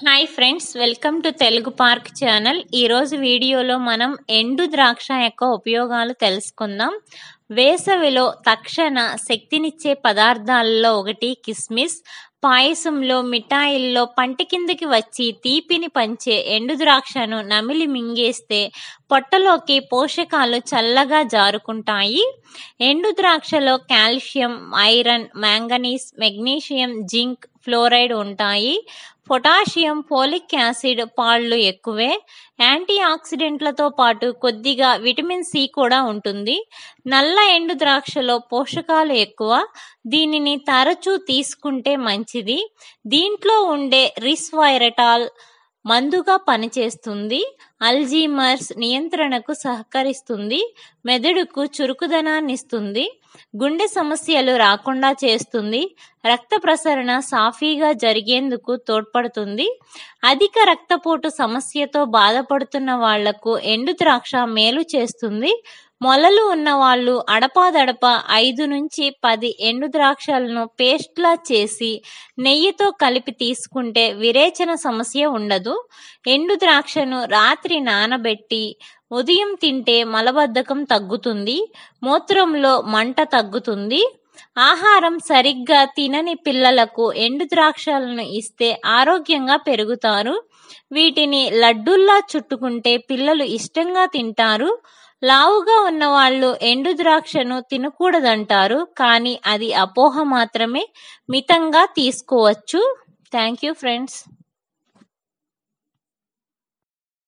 hi friends welcome to Telugu park channel ఈరోజు వీడియోలో మనం ఎండు ద్రాక్ష యొక్క ఉపయోగాలు తెలుసుకుందాం వేసవిలో తక్షణ శక్తినిచ్చే పదార్థాలలో ఒకటి కిస్మిస్ పాయసంలో మిఠాయిల్లో పంట కిందకి వచ్చి తీపిని పంచే ఎండు ద్రాక్షను నమిలి మింగేస్తే పొట్టలోకి పోషకాలు చల్లగా జారుకుంటాయి ఎండు ద్రాక్షలో calcium iron manganese magnesium zinc fluoride ఉంటాయి పొటాషియం ఫోలిక్ యాసిడ్ పాళ్ళు ఎక్కువే యాంటీ ఆక్సిడెంట్లతో పాటు కొద్దిగా విటమిన్ సి కూడా ఉంటుంది నల్ల ఎండు ద్రాక్షలో పోషకాలు ఎక్కువ దీనిని తరచూ తీసుకుంటే మంచిది దీంట్లో ఉండే రిస్వైరటాల్ మందుగా పనిచేస్తుంది అల్జీమర్స్ నియంత్రణకు సహకరిస్తుంది మెదడుకు చురుకుదనాన్నిస్తుంది గుండె సమస్యలు రాకుండా చేస్తుంది రక్త ప్రసరణ సాఫీగా జరిగేందుకు తోడ్పడుతుంది అధిక రక్తపోటు సమస్యతో బాధపడుతున్న వాళ్లకు ఎండు ద్రాక్ష మేలు చేస్తుంది మొలలు ఉన్నవాళ్ళు అడపాదడప ఐదు నుంచి పది ఎండు ద్రాక్షలను పేస్ట్లా చేసి నెయ్యితో కలిపి తీసుకుంటే విరేచన సమస్య ఉండదు ఎండు ద్రాక్షను రాత్రి రాత్రి నానబెట్టి ఉదయం తింటే మలబద్ధకం తగ్గుతుంది మూత్రంలో మంట తగ్గుతుంది ఆహారం సరిగ్గా తినని పిల్లలకు ఎండు ద్రాక్షలను ఇస్తే ఆరోగ్యంగా పెరుగుతారు వీటిని లడ్డూల్లా చుట్టుకుంటే పిల్లలు ఇష్టంగా తింటారు లావుగా ఉన్నవాళ్ళు ఎండు ద్రాక్షను తినకూడదంటారు కానీ అది అపోహ మాత్రమే మితంగా తీసుకోవచ్చు థ్యాంక్ యూ ఫ్రెండ్స్